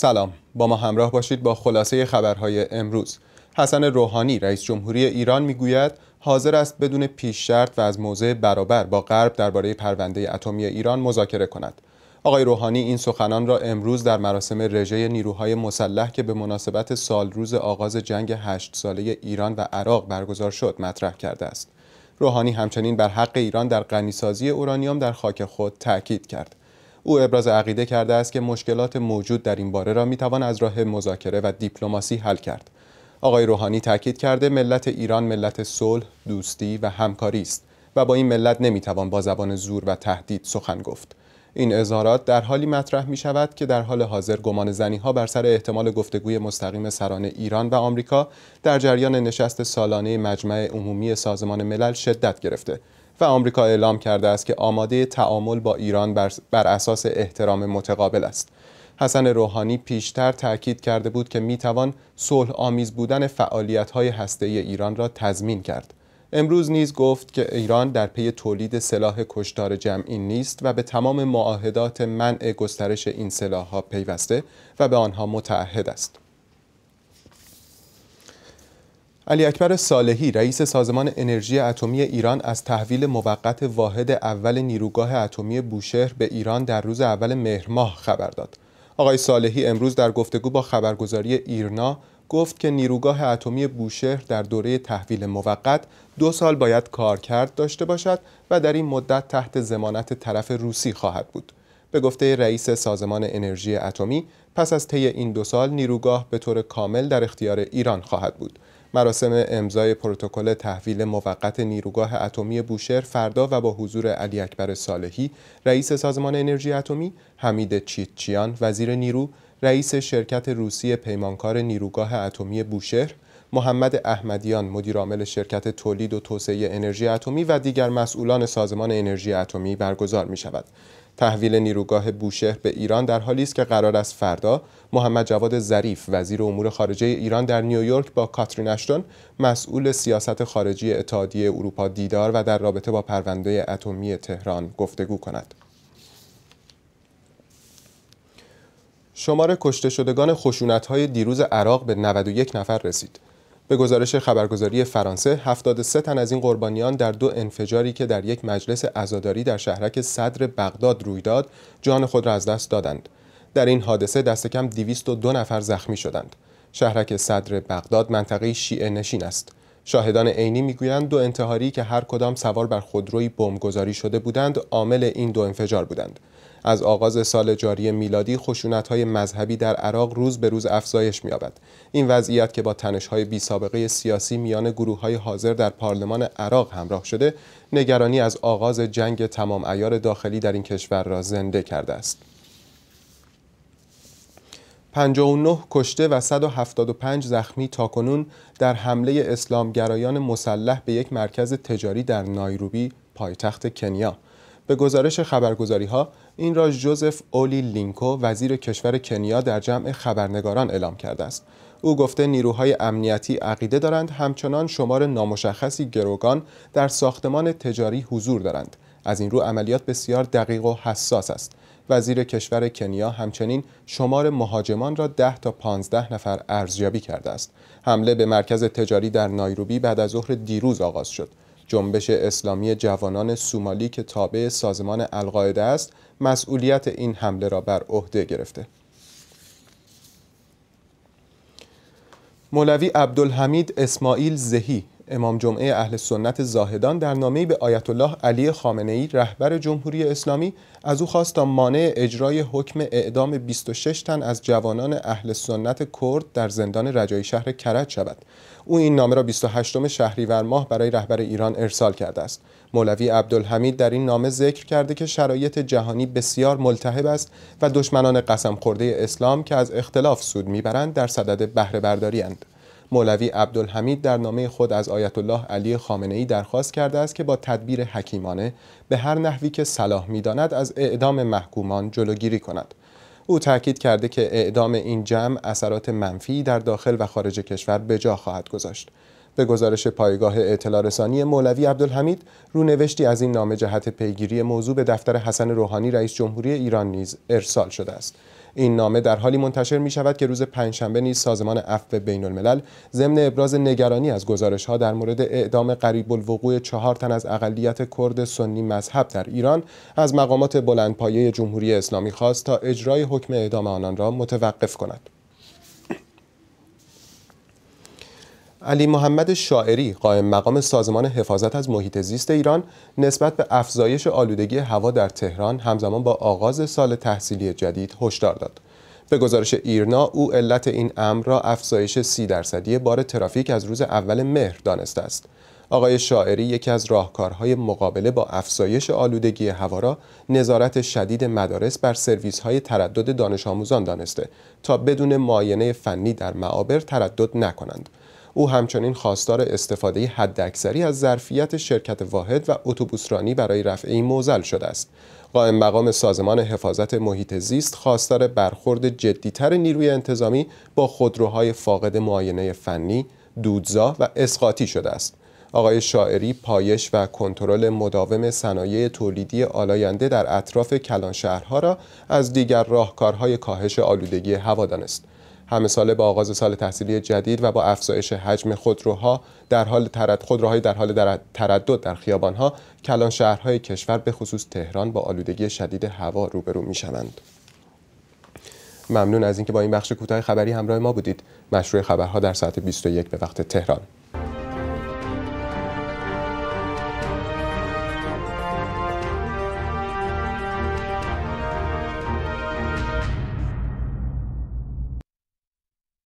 سلام با ما همراه باشید با خلاصه خبرهای امروز حسن روحانی رئیس جمهوری ایران میگوید حاضر است بدون پیش شرط و از موضع برابر با غرب درباره پرونده اتمی ایران مذاکره کند آقای روحانی این سخنان را امروز در مراسم رژه نیروهای مسلح که به مناسبت سالروز آغاز جنگ هشت ساله ایران و عراق برگزار شد مطرح کرده است روحانی همچنین بر حق ایران در غنیسازی اورانیوم در خاک خود تاکید کرد او ابراز عقیده کرده است که مشکلات موجود در این باره را میتوان از راه مذاکره و دیپلماسی حل کرد آقای روحانی تاکید کرده ملت ایران ملت صلح، دوستی و همکاری است و با این ملت نمیتوان با زبان زور و تهدید سخن گفت. این اظهارات در حالی مطرح می شود که در حال حاضر گمان زنی ها بر سر احتمال گفتگوی مستقیم سران ایران و آمریکا در جریان نشست سالانه مجمع عمومی سازمان ملل شدت گرفته و آمریکا اعلام کرده است که آماده تعامل با ایران بر, اساس احترام متقابل است. حسن روحانی پیشتر تاکید کرده بود که میتوان صلح آمیز بودن فعالیت های هسته ایران را تضمین کرد. امروز نیز گفت که ایران در پی تولید سلاح کشتار جمعی نیست و به تمام معاهدات منع گسترش این سلاح ها پیوسته و به آنها متعهد است. علی اکبر صالحی رئیس سازمان انرژی اتمی ایران از تحویل موقت واحد اول نیروگاه اتمی بوشهر به ایران در روز اول مهر ماه خبر داد. آقای صالحی امروز در گفتگو با خبرگزاری ایرنا گفت که نیروگاه اتمی بوشهر در دوره تحویل موقت دو سال باید کارکرد داشته باشد و در این مدت تحت زمانت طرف روسی خواهد بود. به گفته رئیس سازمان انرژی اتمی پس از طی این دو سال نیروگاه به طور کامل در اختیار ایران خواهد بود. مراسم امضای پروتکل تحویل موقت نیروگاه اتمی بوشهر فردا و با حضور علی اکبر صالحی رئیس سازمان انرژی اتمی، حمید چیتچیان وزیر نیرو، رئیس شرکت روسی پیمانکار نیروگاه اتمی بوشهر، محمد احمدیان مدیرعامل شرکت تولید و توسعه انرژی اتمی و دیگر مسئولان سازمان انرژی اتمی برگزار می شود. تحویل نیروگاه بوشهر به ایران در حالی است که قرار است فردا محمد جواد ظریف وزیر امور خارجه ایران در نیویورک با کاترین اشتون مسئول سیاست خارجی اتحادیه اروپا دیدار و در رابطه با پرونده اتمی تهران گفتگو کند. شمار کشته شدگان خشونت‌های دیروز عراق به 91 نفر رسید. به گزارش خبرگزاری فرانسه 73 تن از این قربانیان در دو انفجاری که در یک مجلس عزاداری در شهرک صدر بغداد روی داد جان خود را از دست دادند در این حادثه دست کم 202 نفر زخمی شدند شهرک صدر بغداد منطقه شیعه نشین است شاهدان عینی میگویند دو انتحاری که هر کدام سوار بر خودروی بمبگذاری شده بودند عامل این دو انفجار بودند از آغاز سال جاری میلادی های مذهبی در عراق روز به روز افزایش می‌یابد. این وضعیت که با تنش‌های سابقه سیاسی میان های حاضر در پارلمان عراق همراه شده، نگرانی از آغاز جنگ تمام ایار داخلی در این کشور را زنده کرده است. 59 کشته و 175 زخمی تاکنون در حمله اسلامگرایان مسلح به یک مرکز تجاری در نایروبی پایتخت کنیا به گزارش خبرگزاری ها این را جوزف اولی لینکو وزیر کشور کنیا در جمع خبرنگاران اعلام کرده است او گفته نیروهای امنیتی عقیده دارند همچنان شمار نامشخصی گروگان در ساختمان تجاری حضور دارند از این رو عملیات بسیار دقیق و حساس است وزیر کشور کنیا همچنین شمار مهاجمان را 10 تا 15 نفر ارزیابی کرده است حمله به مرکز تجاری در نایروبی بعد از ظهر دیروز آغاز شد جنبش اسلامی جوانان سومالی که تابع سازمان القاعده است مسئولیت این حمله را بر عهده گرفته مولوی عبدالحمید اسماعیل زهی امام جمعه اهل سنت زاهدان در نامه‌ای به آیت الله علی ای رهبر جمهوری اسلامی از او خواست تا مانع اجرای حکم اعدام 26 تن از جوانان اهل سنت کرد در زندان رجای شهر کرج شود. او این نامه را 28 شهریور ماه برای رهبر ایران ارسال کرده است. مولوی عبدالحمید در این نامه ذکر کرده که شرایط جهانی بسیار ملتهب است و دشمنان قسم خورده اسلام که از اختلاف سود میبرند در صدد بهره برداری اند. مولوی عبدالحمید در نامه خود از آیت الله علی خامنه ای درخواست کرده است که با تدبیر حکیمانه به هر نحوی که صلاح میداند از اعدام محکومان جلوگیری کند او تاکید کرده که اعدام این جمع اثرات منفی در داخل و خارج کشور به جا خواهد گذاشت به گزارش پایگاه اطلاع رسانی مولوی عبدالحمید رونوشتی از این نامه جهت پیگیری موضوع به دفتر حسن روحانی رئیس جمهوری ایران نیز ارسال شده است این نامه در حالی منتشر می شود که روز پنجشنبه نیز سازمان عفو بین الملل ضمن ابراز نگرانی از گزارش ها در مورد اعدام قریب الوقوع چهار تن از اقلیت کرد سنی مذهب در ایران از مقامات بلندپایه جمهوری اسلامی خواست تا اجرای حکم اعدام آنان را متوقف کند علی محمد شاعری قائم مقام سازمان حفاظت از محیط زیست ایران نسبت به افزایش آلودگی هوا در تهران همزمان با آغاز سال تحصیلی جدید هشدار داد. به گزارش ایرنا او علت این امر را افزایش سی درصدی بار ترافیک از روز اول مهر دانسته است. آقای شاعری یکی از راهکارهای مقابله با افزایش آلودگی هوا را نظارت شدید مدارس بر سرویس های تردد دانش آموزان دانسته تا بدون معاینه فنی در معابر تردد نکنند. او همچنین خواستار استفاده حداکثری از ظرفیت شرکت واحد و اتوبوسرانی برای رفع این موزل شده است قائم مقام سازمان حفاظت محیط زیست خواستار برخورد جدیتر نیروی انتظامی با خودروهای فاقد معاینه فنی دودزا و اسقاطی شده است آقای شاعری پایش و کنترل مداوم صنایع تولیدی آلاینده در اطراف کلان شهرها را از دیگر راهکارهای کاهش آلودگی هوا دانست همه ساله با آغاز سال تحصیلی جدید و با افزایش حجم خودروها در حال ترد خودروهای در حال در تردد در خیابانها کلان شهرهای کشور به خصوص تهران با آلودگی شدید هوا روبرو میشوند. ممنون از اینکه با این بخش کوتاه خبری همراه ما بودید. مشروع خبرها در ساعت 21 به وقت تهران.